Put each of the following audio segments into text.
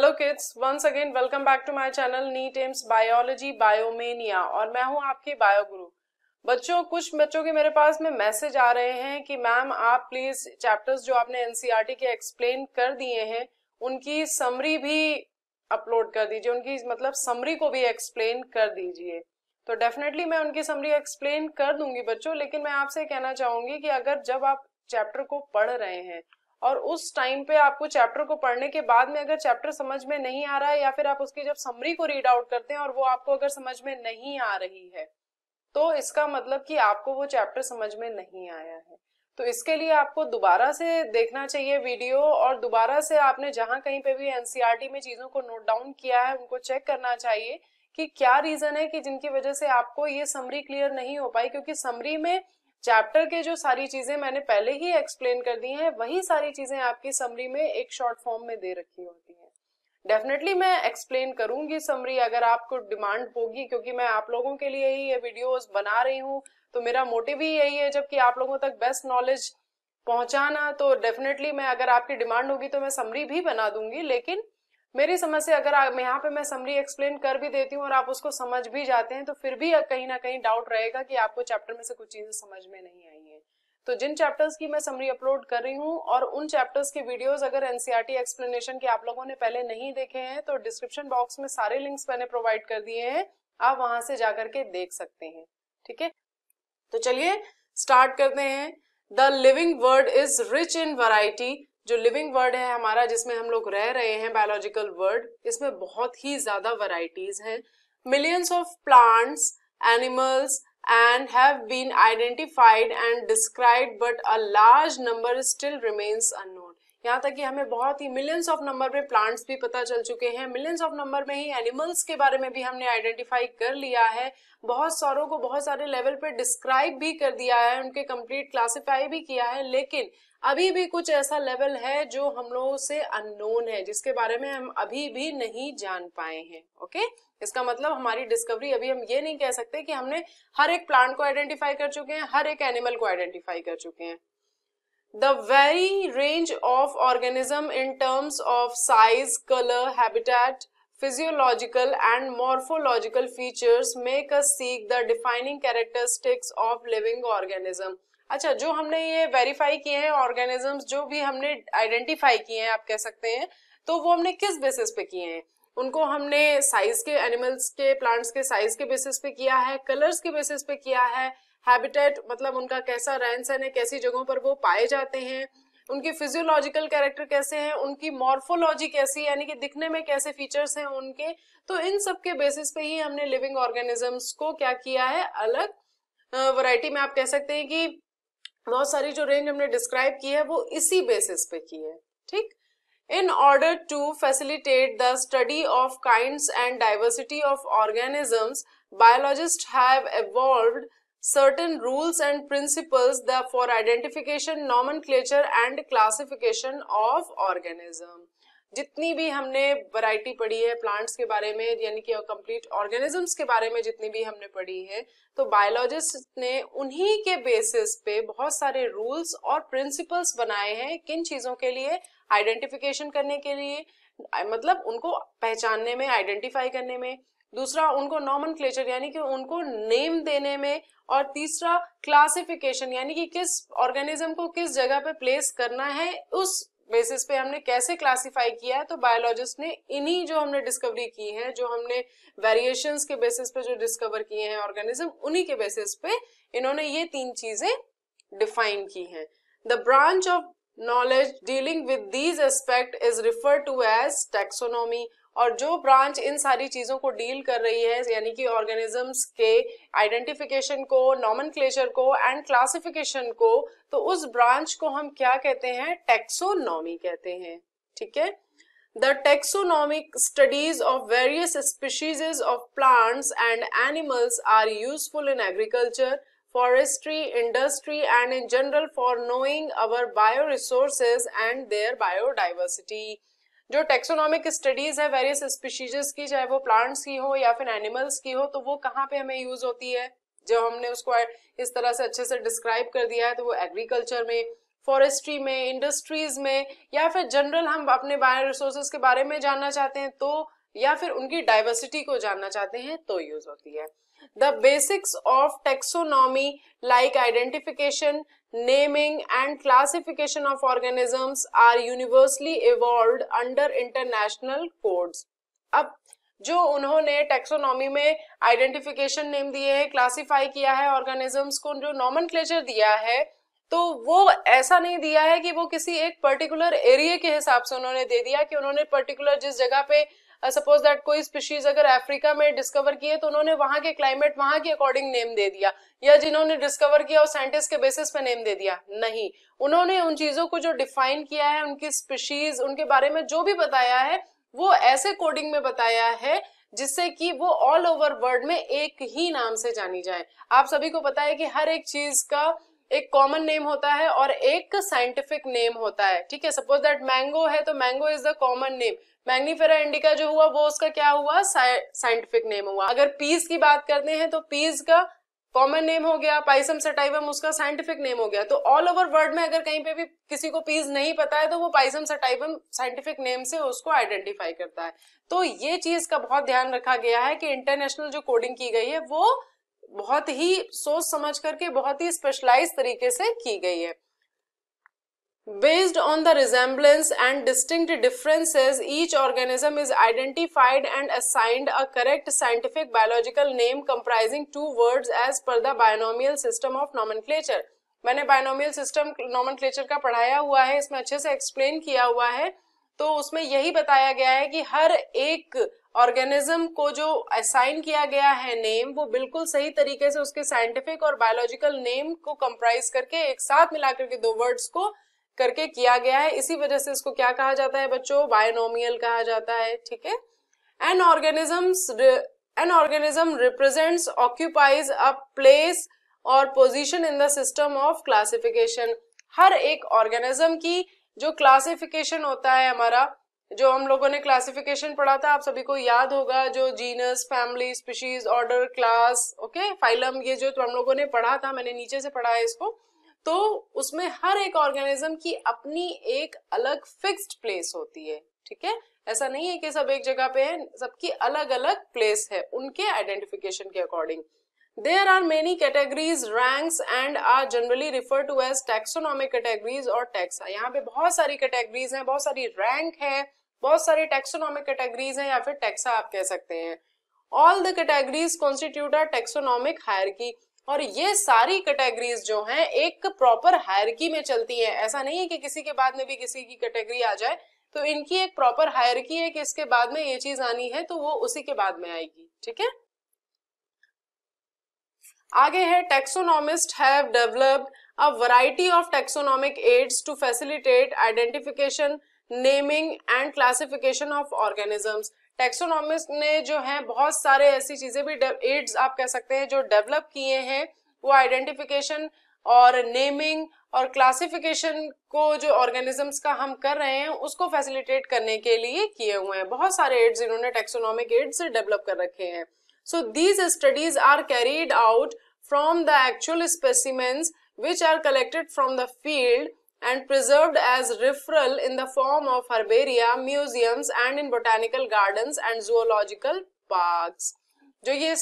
Hello kids once again welcome back to my channel NEET AIIMS biology biomania और मैं हूं आपके bio गुरु बच्चों कुछ बच्चों के मेरे पास में मैसेज आ रहे हैं कि मैम आप प्लीज चैप्टर्स जो आपने एनसीईआरटी e के एक्सप्लेन कर दिए हैं उनकी समरी भी अपलोड कर दीजिए उनकी मतलब समरी को भी एक्सप्लेन कर दीजिए तो डेफिनेटली मैं उनकी समरी एक्सप्लेन कर दूंगी बच्चों लेकिन मैं आपसे कहना चाहूंगी कि अगर जब आप चैप्टर को पढ़ रहे हैं और उस टाइम पे आपको चैप्टर को पढ़ने के बाद में अगर चैप्टर समझ में नहीं आ रहा है या फिर आप उसकी जब समरी को रीड आउट करते हैं और वो आपको अगर समझ में नहीं आ रही है तो इसका मतलब कि आपको वो चैप्टर समझ में नहीं आया है तो इसके लिए आपको दोबारा से देखना चाहिए वीडियो और दोबारा से आपने जहाँ कहीं पे भी एनसीईआरटी e में चीज़ों को नोट डाउन किया है उनको चेक करना चाहिए कि क्या रीज़न है कि जिनकी वजह से आपको ये समरी क्लियर नहीं हो पाई क्योंकि समरी में चैप्टर के जो सारी चीजें मैंने पहले ही एक्सप्लेन कर दी हैं वही सारी चीजें आपकी समरी में एक शॉर्ट फॉर्म में दे रखी होती हैं डेफिनेटली मैं एक्सप्लेन करूंगी समरी अगर आपको डिमांड होगी क्योंकि मैं आप लोगों के लिए ही ये वीडियोस बना रही हूँ तो मेरा मोटिव ही यही है जबकि आप लोगों तक बेस्ट नॉलेज पहुंचाना तो डेफिनेटली मैं अगर आपकी डिमांड होगी तो मैं समरी भी बना दूंगी लेकिन मेरी समझ से अगर आ, यहाँ पे मैं समरी एक्सप्लेन कर भी देती हूँ और आप उसको समझ भी जाते हैं तो फिर भी कहीं ना कहीं डाउट रहेगा कि आपको चैप्टर में से कुछ चीजें समझ में नहीं आई है तो जिन चैप्टर्स की मैं समरी अपलोड कर रही हूँ और उन चैप्टर्स की वीडियोस अगर एनसीईआरटी एक्सप्लेनेशन e के आप लोगों ने पहले नहीं देखे हैं तो डिस्क्रिप्शन बॉक्स में सारे लिंक्स मैंने प्रोवाइड कर दिए हैं आप वहां से जाकर के देख सकते हैं ठीक है तो चलिए स्टार्ट करते हैं the living world is rich in variety जो लिविंग वर्ड है हमारा जिसमें हम लोग रह रहे हैं बायोलॉजिकल वर्ल्ड इसमें बहुत ही ज्यादा वराइटीज है millions of plants animals and have been identified and describe but a large number still remains unknown यहाँ तक कि हमें बहुत ही मिलियंस ऑफ नंबर में प्लांट्स भी पता चल चुके हैं मिलियंस ऑफ नंबर में ही एनिमल्स के बारे में भी हमने आइडेंटिफाई कर लिया है बहुत सारों को बहुत सारे लेवल पे डिस्क्राइब भी कर दिया है उनके कंप्लीट क्लासिफाई भी किया है लेकिन अभी भी कुछ ऐसा लेवल है जो हम लोगों से अननोन है जिसके बारे में हम अभी भी नहीं जान पाए हैं ओके इसका मतलब हमारी डिस्कवरी अभी हम ये नहीं कह सकते कि हमने हर एक प्लांट को आइडेंटिफाई कर चुके हैं हर एक एनिमल को आइडेंटिफाई कर चुके हैं the very range of organism in terms of size, color, habitat, physiological and morphological features make us seek the defining characteristics of living organism. अच्छा जो हमने ये वेरीफाई किए हैं ऑर्गेनिजम्स जो भी हमने आइडेंटिफाई किए हैं आप कह सकते हैं तो वो हमने किस बेसिस पे किए हैं उनको हमने साइज के एनिमल्स के प्लांट्स के साइज के बेसिस पे किया है कलर्स के बेसिस पे किया है हैबिटेट मतलब उनका कैसा रहन सहन है कैसी जगहों पर वो पाए जाते हैं उनकी फिजियोलॉजिकल कैरेक्टर कैसे हैं उनकी मॉर्फोलॉजी कैसी यानी कि दिखने में कैसे फीचर्स हैं उनके तो इन सब के बेसिस पे ही हमने लिविंग ऑर्गेनिजम्स को क्या किया है अलग वैरायटी में आप कह सकते हैं कि बहुत सारी जो रेंज हमने डिस्क्राइब की है वो इसी बेसिस पे की है ठीक in order to facilitate the study of kinds and diversity of organisms biologists have evolved certain rules and principles for identification nomenclature and classification of organism जितनी भी हमने वैरायटी पढ़ी है प्लांट्स के बारे में यानी कि कंप्लीट ऑर्गेनिजम्स के बारे में जितनी भी हमने पढ़ी है तो बायोलॉजिस्ट ने उन्हीं के बेसिस पे बहुत सारे रूल्स और प्रिंसिपल्स बनाए हैं किन चीजों के लिए आइडेंटिफिकेशन करने के लिए मतलब उनको पहचानने में आइडेंटिफाई करने में दूसरा उनको नॉमन यानी कि उनको नेम देने में और तीसरा क्लासिफिकेशन यानी कि किस ऑर्गेनिज्म को किस जगह पे प्लेस करना है उस बेसिस पे हमने कैसे क्लासिफाई किया है तो बायोलॉजिस्ट ने इन्हीं जो हमने डिस्कवरी की है जो हमने वेरिएशन के बेसिस पे जो डिस्कवर किए हैं ऑर्गेनिज्म उन्हीं के बेसिस पे इन्होंने ये तीन चीजें डिफाइन की हैं the branch of knowledge dealing with these aspect is refer to as taxonomy और जो ब्रांच इन सारी चीजों को डील कर रही है यानी कि ऑर्गेनिजम्स के आइडेंटिफिकेशन को नॉमन को एंड क्लासिफिकेशन को तो उस ब्रांच को हम क्या कहते हैं टेक्सोनॉमी कहते हैं ठीक है the taxonomic studies of various species of plants and animals are useful in agriculture forestry industry and in general for knowing our bioresources and their biodiversity जो टेक्सोनॉमिक स्टडीज है वेरियस स्पीशीज की चाहे वो plants की हो या फिर animals की हो तो वो कहाँ पे हमें यूज होती है जो हमने उसको इस तरह से अच्छे से डिस्क्राइब कर दिया है तो वो एग्रीकल्चर में फॉरेस्ट्री में इंडस्ट्रीज में या फिर जनरल हम अपने बायो रिसोर्सेज के बारे में जानना चाहते हैं तो या फिर उनकी डाइवर्सिटी को जानना चाहते हैं तो यूज होती है the basics of taxonomy like identification, naming and classification of organisms are universally evolved under international codes. अब जो उन्होंने टेक्सोनॉमी में आइडेंटिफिकेशन नेम दिए हैं क्लासिफाई किया है ऑर्गेनिजम्स को जो नॉमन दिया है तो वो ऐसा नहीं दिया है कि वो किसी एक पर्टिकुलर एरिया के हिसाब से उन्होंने दे दिया कि उन्होंने पर्टिकुलर जिस जगह पे सपोज दैट कोई स्पीशीज अगर अफ्रीका में डिस्कवर की है तो उन्होंने वहां के क्लाइमेट वहां के अकॉर्डिंग नेम दे दिया या जिन्होंने डिस्कवर किया और साइंटिस्ट के बेसिस पे नेम दे दिया नहीं उन्होंने उन चीजों को जो डिफाइन किया है उनकी स्पीशीज उनके बारे में जो भी बताया है वो ऐसे कोडिंग में बताया है जिससे कि वो ऑल ओवर वर्ल्ड में एक ही नाम से जानी जाए आप सभी को पता है कि हर एक चीज का एक कॉमन नेम होता है और एक साइंटिफिक नेम होता है ठीक है सपोज दैट मैंगो है तो mango is the common name Mangifera indica जो हुआ वो उसका क्या हुआ साइंटिफिक नेम हुआ अगर पीज की बात करते हैं तो पीज का कॉमन नेम हो गया पाइसम सटाइवम उसका साइंटिफिक नेम हो गया तो ऑल ओवर वर्ल्ड में अगर कहीं पे भी किसी को पीज नहीं पता है तो वो पाइसम सटाइवम साइंटिफिक नेम से उसको आइडेंटिफाई करता है तो ये चीज का बहुत ध्यान रखा गया है कि इंटरनेशनल जो कोडिंग की गई है वो बहुत ही सोच समझ करके बहुत ही स्पेशलाइज तरीके से की गई है Based on the resemblance and distinct differences, each organism is identified and assigned a correct scientific biological name comprising two words as per the binomial system of nomenclature. मैंने बायनोमियल सिस्टम नॉमनक्लेचर का पढ़ाया हुआ है इसमें अच्छे से explain किया हुआ है तो उसमें यही बताया गया है कि हर एक ऑर्गेनिज्म को जो असाइन किया गया है नेम वो बिल्कुल सही तरीके से उसके साइंटिफिक और बायोलॉजिकल नेम को कंप्राइज करके एक साथ मिलाकर के दो वर्ड्स को करके किया गया है इसी वजह से इसको क्या कहा जाता है बच्चों बायोनोमियल कहा जाता है ठीक है an organism an organism represents occupies a place or position in the system of classification हर एक ऑर्गेनिज्म की जो क्लासिफिकेशन होता है हमारा जो हम लोगों ने क्लासिफिकेशन पढ़ा था आप सभी को याद होगा जो genus family species order class okay phylum ये जो तो हम लोगों ने पढ़ा था मैंने नीचे से पढ़ा है इसको तो उसमें हर एक ऑर्गेनिज्म की अपनी एक अलग फिक्स्ड प्लेस होती है ठीक है ऐसा नहीं है कि सब एक जगह पे है सबकी अलग अलग प्लेस है उनके आइडेंटिफिकेशन के according there are many categories ranks and are generally refer to as taxonomic categories और टैक्स यहाँ पे बहुत सारी कैटेगरीज हैं बहुत सारी रैंक है बहुत सारी टैक्सोनॉमिक कैटेगरीज हैं या फिर टैक्सा आप कह सकते हैं all the categories constitute our taxonomic hierarchy और ये सारी कैटेगरीज जो हैं एक प्रॉपर हायरकी में चलती हैं ऐसा नहीं है कि किसी के बाद में भी किसी की कैटेगरी आ जाए तो इनकी एक प्रॉपर हायरकी है कि इसके बाद में ये चीज आनी है तो वो उसी के बाद में आएगी ठीक है आगे है taxonomist have developed a variety of taxonomic aids to facilitate identification naming and classification of organisms taxonomist ने जो है बहुत सारे ऐसी चीजें भी एड्स आप कह सकते हैं जो डेवलप किए हैं वो आइडेंटिफिकेशन और नेमिंग और क्लासिफिकेशन को जो ऑर्गेनिजम्स का हम कर रहे हैं उसको फैसिलिटेट करने के लिए किए हुए हैं बहुत सारे एड्स इन्होंने टेक्सोनॉमिक एड्स डेवलप कर रखे हैं so these studies are carried out from the actual specimens which are collected from the field and preserved as referral in the form of herbaria, museums and in botanical gardens and zoological parks. जो ये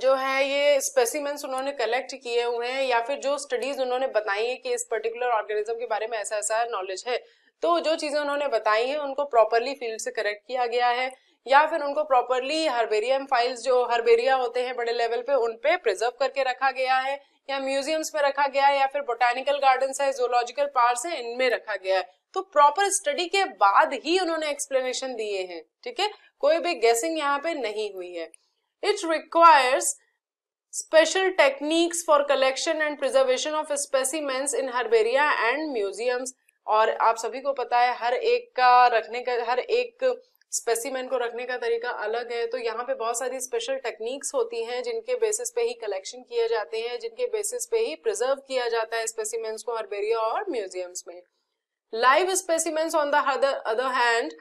जो है ये specimens उन्होंने collect किए हुए हैं या फिर जो स्टडीज उन्होंने बताई है कि इस पर्टिकुलर ऑर्गेनिज्म के बारे में ऐसा ऐसा नॉलेज है तो जो चीजें उन्होंने बताई हैं उनको प्रॉपरली फील्ड से करेक्ट किया गया है या फिर उनको प्रॉपरली हर्बेरियम फाइल्स जो हर्बेरिया होते हैं बड़े लेवल पे उन पे प्रिजर्व करके रखा गया है या म्यूजियम्स में रखा गया है या फिर बोटेनिकल गार्डन है जोलॉजिकल पार्क है इनमें रखा गया है तो प्रॉपर स्टडी के बाद ही उन्होंने एक्सप्लेनेशन दिए हैं ठीक है कोई भी गेसिंग यहाँ पे नहीं हुई है it requires special techniques for collection and preservation of specimens in herbaria and museums और आप सभी को पता है हर एक का रखने का हर एक स्पेसिमेन को रखने का तरीका अलग है तो यहाँ पे बहुत सारी स्पेशल टेक्निक्स होती हैं जिनके बेसिस पे ही कलेक्शन किए जाते हैं जिनके बेसिस पे ही प्रिजर्व किया जाता है स्पेसिमेंस को हर्बेरिया और म्यूजियम्स में live specimens on the other hand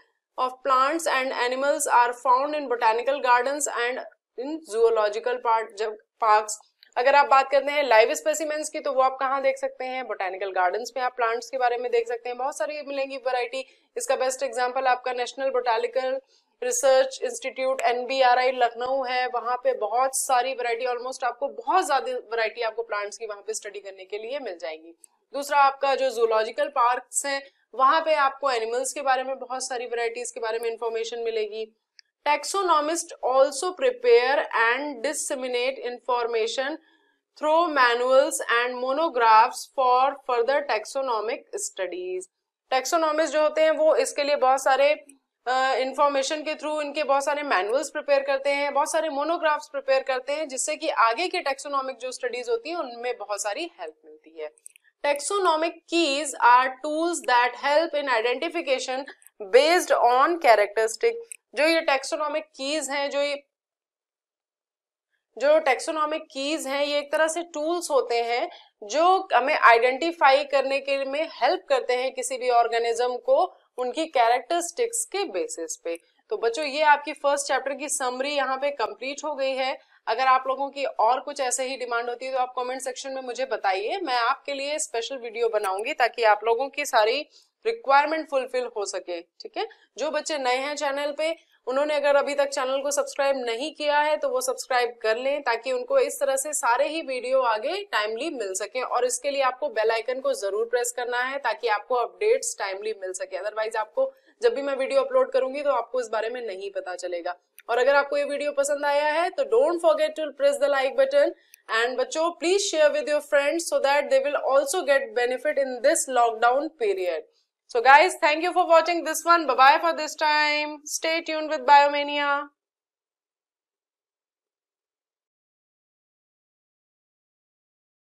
of plants and animals are found in botanical garden and in zoological park जब पार्क्स अगर आप बात करते हैं लाइव स्पेसिमेंट्स की तो वो आप कहाँ देख सकते हैं बोटेनिकल गार्डन्स में आप प्लांट्स के बारे में देख सकते हैं बहुत सारी मिलेंगी वैरायटी इसका बेस्ट एग्जांपल आपका national botanical research institute in Lucknow है वहाँ पे बहुत सारी वरायटी ऑलमोस्ट आपको बहुत ज्यादा वरायटी आपको प्लांट्स की वहाँ पे स्टडी करने के लिए मिल जाएगी दूसरा आपका जो जूलॉजिकल पार्क है वहां पे आपको एनिमल्स के बारे में बहुत सारी वराइटीज के बारे में इंफॉर्मेशन मिलेगी taxonomist also prepare and disseminate information through manuals and monographs for further taxonomic studies taxonomist जो होते हैं वो इसके लिए बहुत सारे इंफॉर्मेशन के थ्रू इनके बहुत सारे मैनुअल्स प्रिपेयर करते हैं बहुत सारे मोनोग्राफ्स प्रिपेयर करते हैं जिससे कि आगे के टेक्सोनॉमिक जो स्टडीज होती हैं उनमें बहुत सारी हेल्प मिलती है taxonomic keys are tools that help in identification based on characteristic जो ये टेक्सोनॉमिक कीज हैं जो ये जो टेक्सोनॉमिक कीज हैं ये एक तरह से टूल्स होते हैं जो हमें आइडेंटिफाई करने के में हेल्प करते हैं किसी भी ऑर्गेनिज्म को उनकी कैरेक्टरिस्टिक्स के बेसिस पे तो बच्चों ये आपकी फर्स्ट चैप्टर की समरी यहाँ पे कंप्लीट हो गई है अगर आप लोगों की और कुछ ऐसे ही डिमांड होती है तो आप कमेंट सेक्शन में मुझे बताइए मैं आपके लिए स्पेशल वीडियो बनाऊंगी ताकि आप लोगों की सारी रिक्वायरमेंट फुलफिल हो सके ठीक है जो बच्चे नए हैं चैनल पे उन्होंने अगर अभी तक चैनल को सब्सक्राइब नहीं किया है तो वो सब्सक्राइब कर लें ताकि उनको इस तरह से सारे ही वीडियो आगे टाइमली मिल सके और इसके लिए आपको बेल आइकन को जरूर प्रेस करना है ताकि आपको अपडेट्स टाइमली मिल सके अदरवाइज आपको जब भी मैं वीडियो अपलोड करूंगी तो आपको इस बारे में नहीं पता चलेगा और अगर आपको ये वीडियो पसंद आया है तो don't forget to press the like button and बच्चो please share with your friends so that they will also get benefit in this lockdown period So guys, thank you for watching this one. Bye-bye for this time. Stay tuned with Biomania.